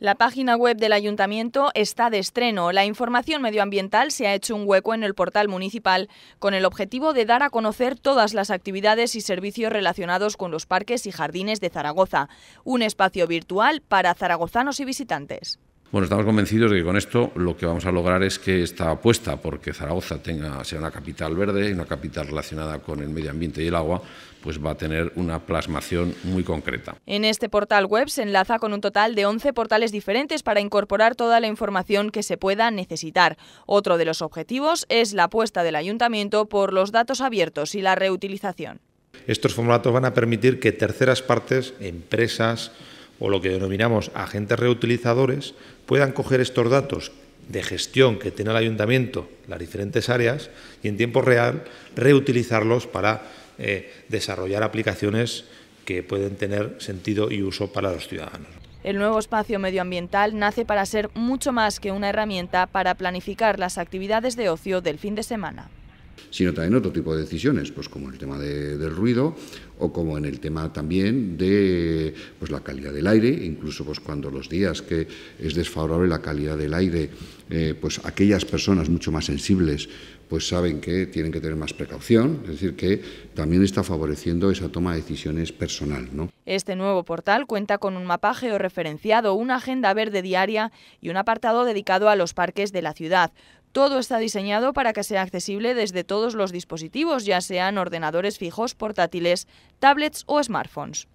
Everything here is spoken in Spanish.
La página web del ayuntamiento está de estreno. La información medioambiental se ha hecho un hueco en el portal municipal con el objetivo de dar a conocer todas las actividades y servicios relacionados con los parques y jardines de Zaragoza, un espacio virtual para zaragozanos y visitantes. Bueno, estamos convencidos de que con esto lo que vamos a lograr es que esta apuesta porque Zaragoza sea una capital verde, y una capital relacionada con el medio ambiente y el agua, pues va a tener una plasmación muy concreta. En este portal web se enlaza con un total de 11 portales diferentes para incorporar toda la información que se pueda necesitar. Otro de los objetivos es la apuesta del ayuntamiento por los datos abiertos y la reutilización. Estos formatos van a permitir que terceras partes, empresas, o lo que denominamos agentes reutilizadores puedan coger estos datos de gestión que tiene el ayuntamiento, las diferentes áreas, y en tiempo real reutilizarlos para eh, desarrollar aplicaciones que pueden tener sentido y uso para los ciudadanos. El nuevo espacio medioambiental nace para ser mucho más que una herramienta para planificar las actividades de ocio del fin de semana sino también otro tipo de decisiones, pues como el tema del ruido o como en el tema también de pues la calidad del aire, incluso pues cuando los días que es desfavorable la calidad del aire eh, pues aquellas personas mucho más sensibles pues saben que tienen que tener más precaución, es decir, que también está favoreciendo esa toma de decisiones personal. Este nuevo portal cuenta con un mapa georreferenciado, una agenda verde diaria y un apartado dedicado a los parques de la ciudad. Todo está diseñado para que sea accesible desde todos los dispositivos, ya sean ordenadores fijos, portátiles, tablets o smartphones.